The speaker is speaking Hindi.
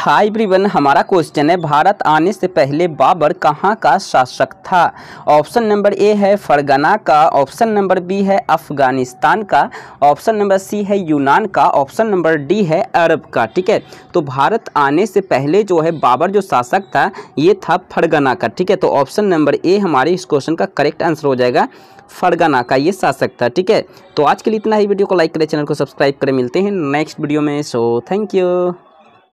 हाय ब्रिवन हमारा क्वेश्चन है भारत आने से पहले बाबर कहाँ का शासक था ऑप्शन नंबर ए है फरगना का ऑप्शन नंबर बी है अफ़गानिस्तान का ऑप्शन नंबर सी है यूनान का ऑप्शन नंबर डी है अरब का ठीक है तो भारत आने से पहले जो है बाबर जो शासक था ये था फरगना का ठीक है तो ऑप्शन नंबर ए हमारे इस क्वेश्चन का करेक्ट आंसर हो जाएगा फरगना का ये शासक था ठीक है तो आज के लिए इतना ही वीडियो को लाइक करें चैनल को सब्सक्राइब करें मिलते हैं नेक्स्ट वीडियो में सो थैंक यू